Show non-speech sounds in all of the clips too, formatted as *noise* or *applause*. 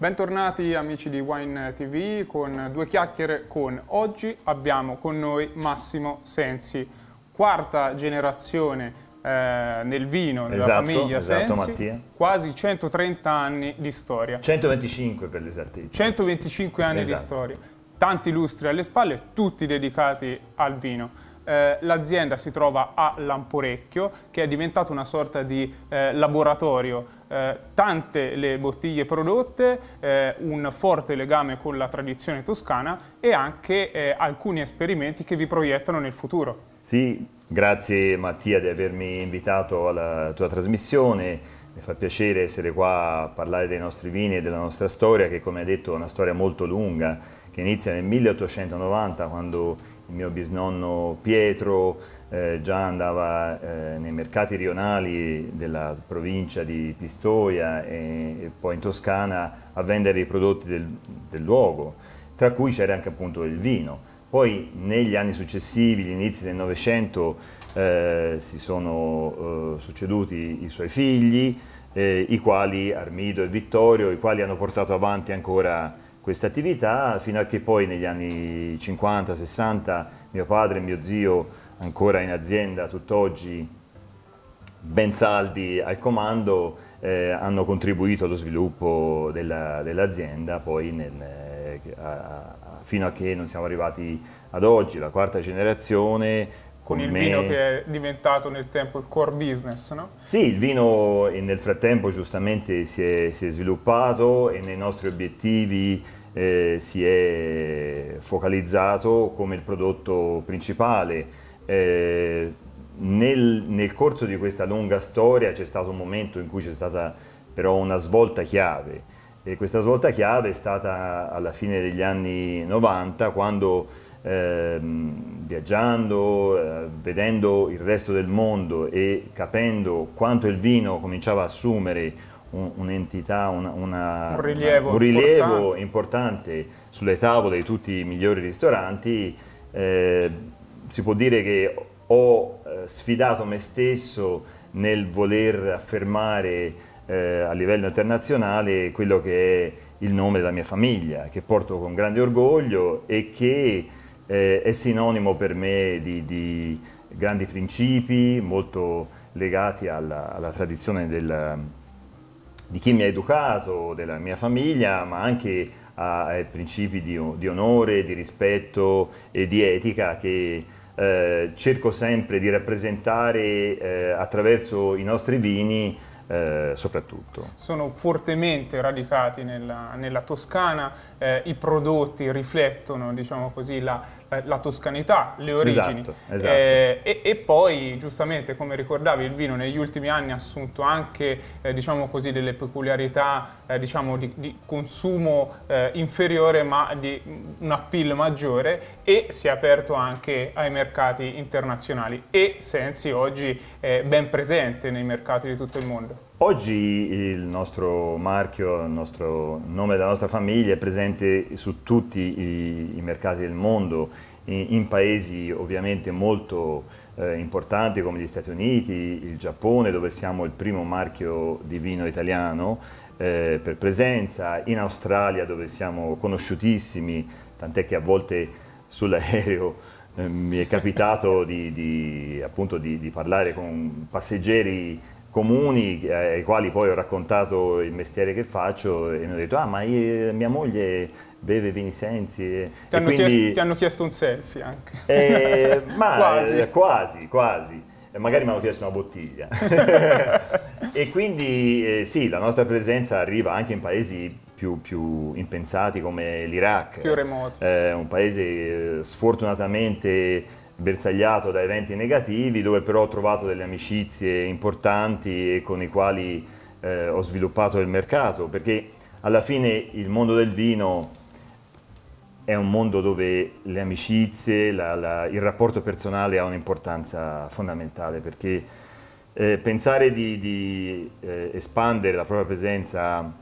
Bentornati amici di Wine TV con due chiacchiere con oggi abbiamo con noi Massimo Sensi, quarta generazione eh, nel vino della esatto, famiglia esatto, Sensi, Mattia. quasi 130 anni di storia. 125 per l'esattezza. 125 anni esatto. di storia, tanti lustri alle spalle, tutti dedicati al vino. Eh, l'azienda si trova a Lamporecchio, che è diventato una sorta di eh, laboratorio. Eh, tante le bottiglie prodotte, eh, un forte legame con la tradizione toscana e anche eh, alcuni esperimenti che vi proiettano nel futuro. Sì, grazie Mattia di avermi invitato alla tua trasmissione. Mi fa piacere essere qua a parlare dei nostri vini e della nostra storia, che come hai detto è una storia molto lunga, che inizia nel 1890 quando il mio bisnonno Pietro eh, già andava eh, nei mercati rionali della provincia di Pistoia e, e poi in Toscana a vendere i prodotti del, del luogo, tra cui c'era anche appunto il vino. Poi negli anni successivi, gli inizi del Novecento, eh, si sono eh, succeduti i suoi figli, eh, i quali, Armido e Vittorio, i quali hanno portato avanti ancora questa attività fino a che poi negli anni 50-60 mio padre e mio zio ancora in azienda tutt'oggi ben saldi al comando eh, hanno contribuito allo sviluppo dell'azienda dell eh, fino a che non siamo arrivati ad oggi, la quarta generazione con, il me. vino che è diventato nel tempo il core business, no? Sì, il vino nel frattempo giustamente si è, si è sviluppato e nei nostri obiettivi eh, si è focalizzato come il prodotto principale. Eh, nel, nel, corso di questa lunga storia c'è stato un momento in cui c'è stata però una svolta chiave e questa svolta chiave è stata alla fine degli anni 90 quando ehm, viaggiando, eh, vedendo il resto del mondo e capendo quanto il vino cominciava a assumere un'entità, un, un, rilievo, un rilievo importante. importante. sulle tavole di tutti i migliori ristoranti, eh, si può dire che ho eh, sfidato me stesso nel voler affermare eh, a livello internazionale quello che è il nome della mia famiglia, che porto con grande orgoglio e che eh, è sinonimo per me di, di grandi principi molto legati alla, alla tradizione del, di chi mi ha educato, della mia famiglia, ma anche ai principi di, di onore, di rispetto e di etica che eh, cerco sempre di rappresentare eh, attraverso i nostri vini eh, soprattutto. Sono fortemente radicati nella, nella Toscana, eh, i prodotti riflettono diciamo così, la, eh, la toscanità, le origini. Esatto, esatto. Eh, e, e, poi, giustamente, come ricordavi, il vino negli ultimi anni ha assunto anche eh, diciamo così, delle peculiarità eh, diciamo di, di, consumo eh, inferiore ma di mm, un appeal maggiore e si è aperto anche ai mercati internazionali e Sensi oggi è ben presente nei mercati di tutto il mondo. Oggi il nostro marchio, il nostro nome della nostra famiglia è presente su tutti i, i mercati del mondo, in, in paesi ovviamente molto eh, importanti come gli Stati Uniti, il Giappone dove siamo il primo marchio di vino italiano eh, per presenza, in Australia dove siamo conosciutissimi, tant'è che a volte sull'aereo eh, mi è capitato di, di, appunto, di, di parlare con passeggeri comuni eh, ai quali poi ho raccontato il mestiere che faccio e mi hanno detto ah ma io, mia moglie beve Vini Sensi. Eh. E, ti, hanno quindi, chiesto, ti, hanno chiesto, un selfie anche. Eh, *laughs* ma quasi. Eh, quasi, quasi. Eh, magari mi hanno chiesto una bottiglia. *laughs* e quindi eh, sì, la nostra presenza arriva anche in paesi più, più impensati come l'Iraq. Più remoto. Eh, un paese sfortunatamente bersagliato da eventi negativi dove però ho trovato delle amicizie importanti e con i quali eh, ho sviluppato il mercato perché alla fine il mondo del vino è un mondo dove le amicizie, la, la, il rapporto personale ha un'importanza fondamentale perché eh, pensare di, di eh, espandere la propria presenza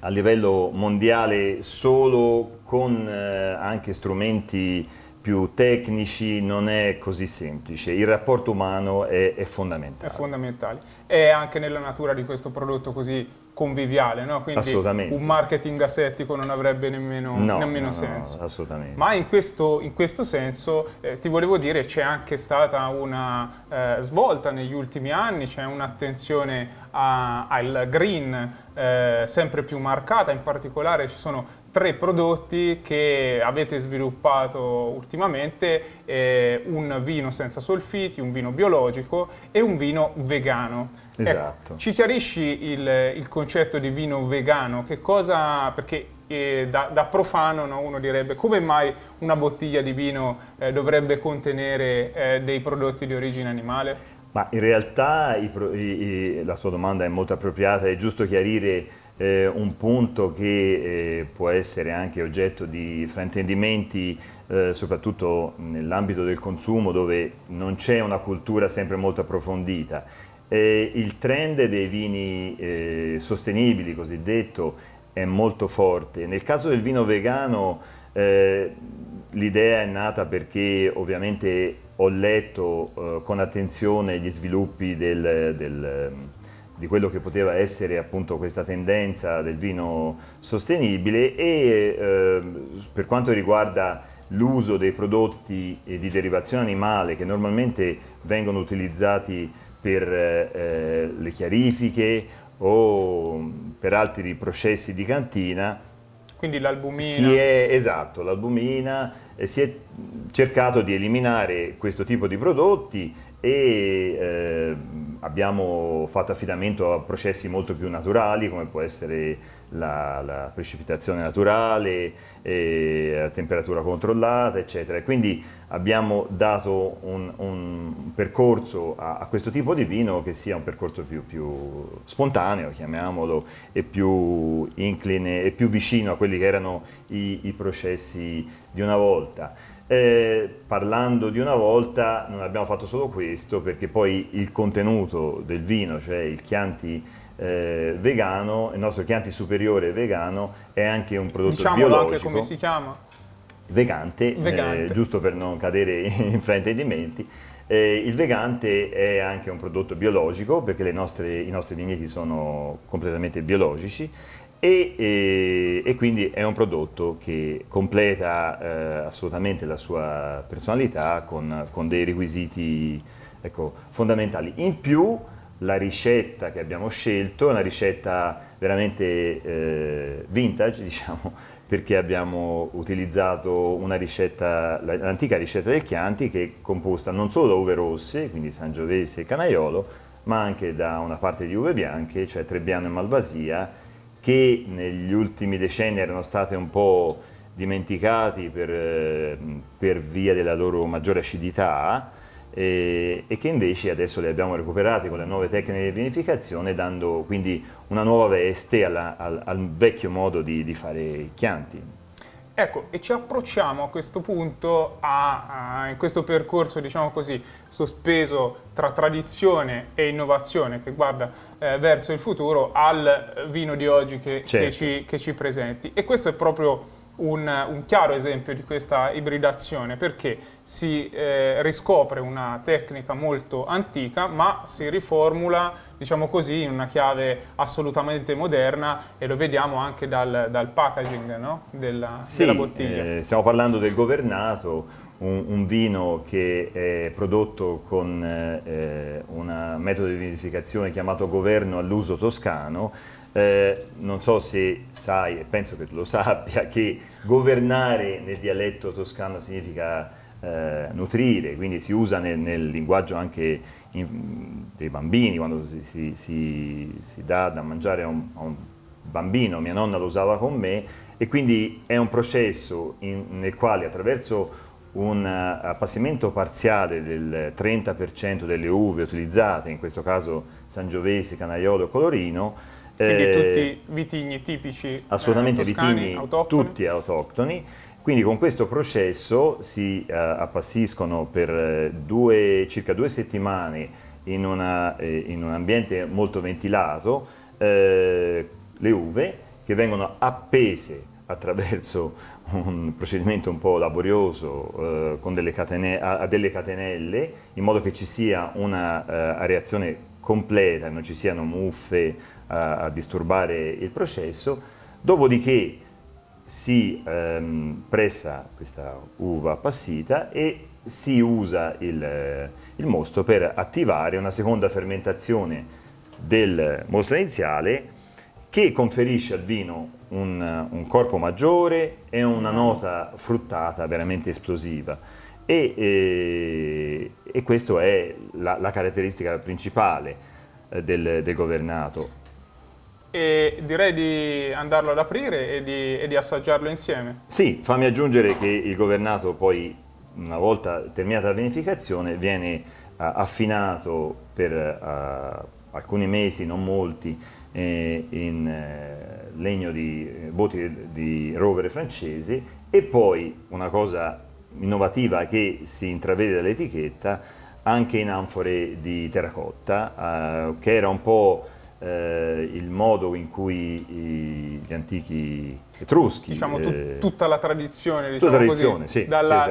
a livello mondiale solo con eh, anche strumenti più tecnici, non è così semplice. Il rapporto umano è, è fondamentale. È fondamentale. È anche nella natura di questo prodotto così conviviale, no? quindi un marketing asettico non avrebbe nemmeno, no, nemmeno no, senso. assolutamente. Ma in questo, in questo senso eh, ti volevo dire c'è anche stata una eh, svolta negli ultimi anni, c'è un'attenzione al green eh, sempre più marcata, in particolare ci sono tre prodotti che avete sviluppato ultimamente, eh, un vino senza solfiti, un vino biologico e un vino vegano. Ecco, esatto. Ecco, ci chiarisci il, il, concetto di vino vegano, che cosa, perché eh, da, da, profano no, uno direbbe come mai una bottiglia di vino eh, dovrebbe contenere eh, dei prodotti di origine animale? Ma in realtà i, i, la tua domanda è molto appropriata, è giusto chiarire eh, un punto che eh, può essere anche oggetto di fraintendimenti eh, soprattutto nell'ambito del consumo dove non c'è una cultura sempre molto approfondita. Eh, il trend dei vini eh, sostenibili cosiddetto è molto forte. Nel caso del vino vegano eh, l'idea è nata perché ovviamente ho letto con attenzione gli sviluppi del, del di quello che poteva essere appunto questa tendenza del vino sostenibile e eh, per quanto riguarda l'uso dei prodotti di derivazione animale che normalmente vengono utilizzati per eh, le chiarifiche o per altri processi di cantina, quindi l'albumina. esatto, l'albumina, eh, si è cercato di eliminare questo tipo di prodotti e eh, abbiamo fatto affidamento a processi molto più naturali come può essere la, la precipitazione naturale, eh, a temperatura controllata, eccetera. Quindi abbiamo dato un, un percorso a, a, questo tipo di vino che sia un percorso più, più spontaneo, chiamiamolo, e più incline e più vicino a quelli che erano i, i processi di una volta. Eh, parlando di una volta non abbiamo fatto solo questo perché poi il contenuto del vino, cioè il Chianti eh, vegano, il nostro Chianti superiore vegano è anche un prodotto Diciamolo biologico. Diciamolo anche come si chiama? vegante, vegante. Eh, giusto per non cadere in *laughs* fraintendimenti. Eh, il vegante è anche un prodotto biologico perché nostre, i nostri vigneti sono completamente biologici e, e, eh, e, quindi è un prodotto che completa eh, assolutamente la sua personalità con, con dei requisiti ecco, fondamentali. In più la ricetta che abbiamo scelto è una ricetta veramente eh, vintage, *laughs* diciamo, perché abbiamo utilizzato una ricetta, l'antica ricetta del Chianti che è composta non solo da uve rosse, quindi Sangiovese e Canaiolo, ma anche da una parte di uve bianche, cioè Trebbiano e Malvasia, che negli ultimi decenni erano state un po' dimenticati per, per via della loro maggiore acidità, e, e, che invece adesso le abbiamo recuperate con le nuove tecniche di vinificazione dando quindi una nuova veste alla, al, al, vecchio modo di, di fare i chianti. Ecco, e ci approcciamo a questo punto a, a in questo percorso, diciamo così, sospeso tra tradizione e innovazione che guarda eh, verso il futuro al vino di oggi che, certo. che, ci, che ci presenti. E questo è proprio un, un, chiaro esempio di questa ibridazione perché si eh, riscopre una tecnica molto antica ma si riformula diciamo così in una chiave assolutamente moderna e lo vediamo anche dal, dal packaging no? della, sì, della, bottiglia. Eh, stiamo parlando del governato un, un vino che è prodotto con eh, un metodo di vinificazione chiamato governo all'uso toscano. Eh, non so se sai, e penso che tu lo *laughs* sappia, che governare nel dialetto toscano significa eh, nutrire, quindi si usa nel, nel linguaggio anche in, dei bambini, quando si, si, si, si, dà da mangiare a un, a un bambino, mia nonna lo usava con me, e quindi è un processo in, nel quale attraverso un eh, appassimento parziale del 30% delle uve utilizzate, in questo caso Sangiovese, Canaiolo, Colorino. Quindi eh, tutti vitigni tipici eh, assolutamente eh, toscani, vitigni autoctoni. tutti autoctoni. Quindi con questo processo si eh, appassiscono per eh, due, circa due settimane in, una, in, un ambiente molto ventilato le uve che vengono appese attraverso un procedimento un po' laborioso eh, delle catene, a, a, delle catenelle in modo che ci sia una uh, eh, reazione completa, non ci siano muffe uh, a disturbare il processo, dopodiché si um, pressa questa uva passita e si usa il, il mosto per attivare una seconda fermentazione del mosto iniziale che conferisce al vino un, un corpo maggiore e una nota fruttata veramente esplosiva. E, eh, e, e questa è la, la, caratteristica principale eh, del, del governato. E direi di andarlo ad aprire e di, e di, assaggiarlo insieme. Sì, fammi aggiungere che il governato poi, una volta terminata la vinificazione, viene uh, affinato per uh, alcuni mesi, non molti, eh, in eh, legno di boti eh, di rovere francesi e poi una cosa innovativa che si intravede dall'etichetta anche in anfore di terracotta eh, che era un po' Eh, il modo in cui i, gli antichi etruschi... Diciamo eh, tut, tutta la tradizione, diciamo tutta tradizione sì, dall'antichità...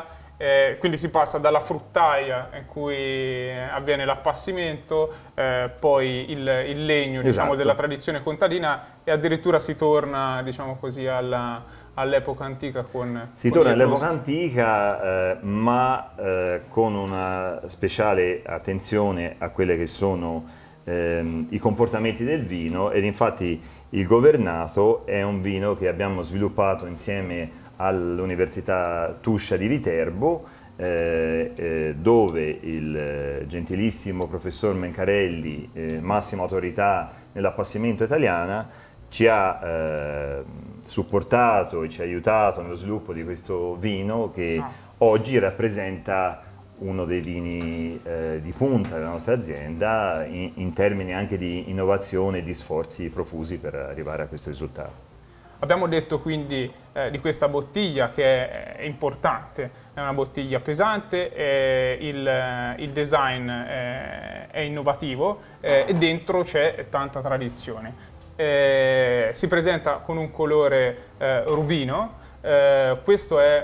Sì, esatto eh, quindi si passa dalla fruttaia in cui eh, avviene l'appassimento, eh, poi il, il legno diciamo, esatto. della tradizione contadina e addirittura si torna diciamo così, alla, all'epoca antica con... Si con torna all'epoca antica eh, ma eh, con una speciale attenzione a quelli che sono ehm, i comportamenti del vino ed infatti il governato è un vino che abbiamo sviluppato insieme a all'Università Tuscia di Viterbo, eh, eh, dove il eh, gentilissimo professor Mencarelli, eh, massima autorità nell'appassimento italiana, ci ha eh, supportato e ci ha aiutato nello sviluppo di questo vino che ah. oggi rappresenta uno dei vini eh, di punta della nostra azienda in, in termini anche di innovazione e di sforzi profusi per arrivare a questo risultato. Abbiamo detto quindi eh, di questa bottiglia che è importante, è una bottiglia pesante, eh, il, il, design eh, è innovativo eh, e dentro c'è tanta tradizione. Eh, si presenta con un colore eh, rubino, questo è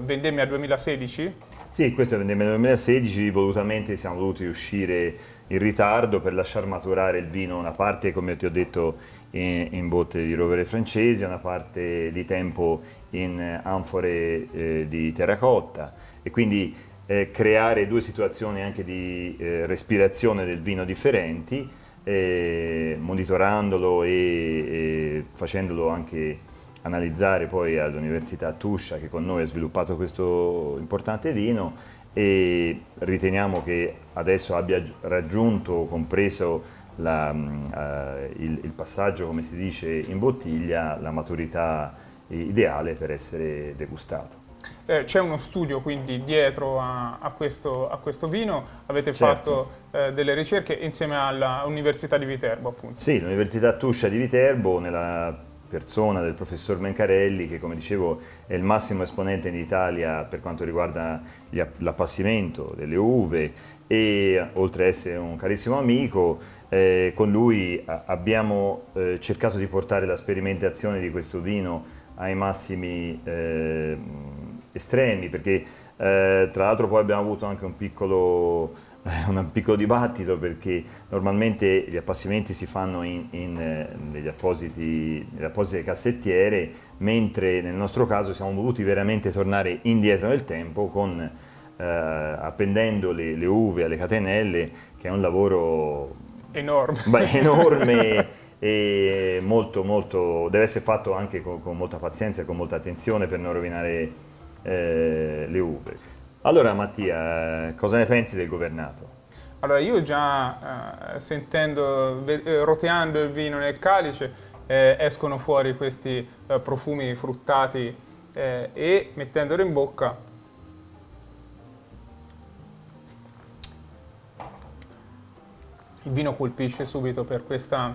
Vendemmia 2016? Sì, questo è Vendemmia 2016, volutamente siamo voluti uscire in ritardo per lasciar maturare il vino una parte, come ti ho detto, in, botte di rovere francesi, una parte di tempo in anfore eh, di terracotta e quindi eh, creare due situazioni anche di eh, respirazione del vino differenti, monitorandolo e, e, facendolo anche analizzare poi all'Università Tuscia che con noi ha sviluppato questo importante vino e riteniamo che adesso abbia raggiunto, compreso la, eh, il, il, passaggio, come si dice, in bottiglia, la maturità ideale per essere degustato. Eh, c'è uno studio quindi dietro a, a, questo, a questo, vino, avete certo. fatto eh, delle ricerche insieme all'Università di Viterbo appunto. Sì, l'Università Tuscia di Viterbo nella persona del professor Mencarelli che come dicevo è il massimo esponente in Italia per quanto riguarda l'appassimento delle uve e oltre ad essere un carissimo amico eh, con lui eh, abbiamo eh, cercato di portare la sperimentazione di questo vino ai massimi eh, estremi, perché eh, tra l'altro poi abbiamo avuto anche un piccolo, *laughs* un piccolo, dibattito, perché normalmente gli appassimenti si fanno in, in, eh, negli appositi, nelle apposite cassettiere, mentre nel nostro caso siamo voluti veramente tornare indietro nel tempo con, appendendo le, le uve alle catenelle, che è un lavoro Enorme. Beh, *laughs* enorme e molto, molto, deve essere fatto anche con, con molta pazienza e con molta attenzione per non rovinare eh, le uve. Allora Mattia, cosa ne pensi del governato? Allora io già eh, sentendo, eh, roteando il vino nel calice, eh, escono fuori questi eh, profumi fruttati eh, e mettendolo in bocca Il vino colpisce subito per questa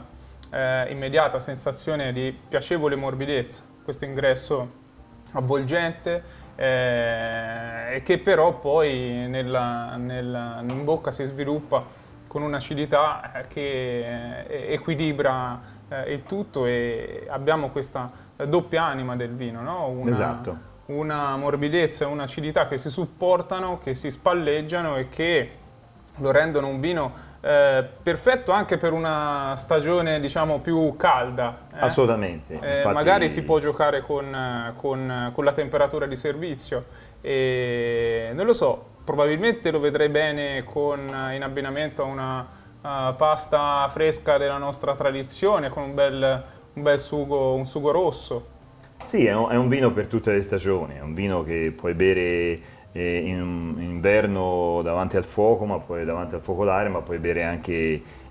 eh, immediata sensazione di piacevole morbidezza, questo ingresso avvolgente eh, e che però poi nella, nella, in bocca si sviluppa con un'acidità eh, che eh, equilibra eh, il tutto e abbiamo questa doppia anima del vino, no? una, esatto. una morbidezza e un'acidità che si supportano, che si spalleggiano e che lo rendono un vino eh, perfetto anche per una stagione diciamo più calda. Eh? Assolutamente. Eh, infatti... Magari si può giocare con, eh, con, con la temperatura di servizio. E, non lo so, probabilmente lo vedrei bene con, in abbinamento a una uh, pasta fresca della nostra tradizione, con un bel, un bel sugo, un sugo rosso. Sì, è un, è un, vino per tutte le stagioni, è un vino che puoi bere in, inverno davanti al fuoco, ma poi davanti al focolare, ma puoi bere anche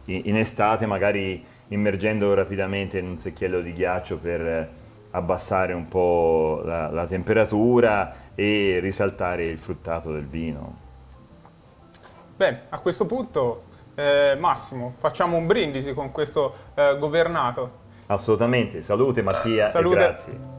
in, in estate, magari immergendo rapidamente in un secchiello di ghiaccio per abbassare un po' la, la temperatura e risaltare il fruttato del vino. Bene, a questo punto eh, Massimo, facciamo un brindisi con questo eh, governato. Assolutamente, salute Mattia salute. grazie.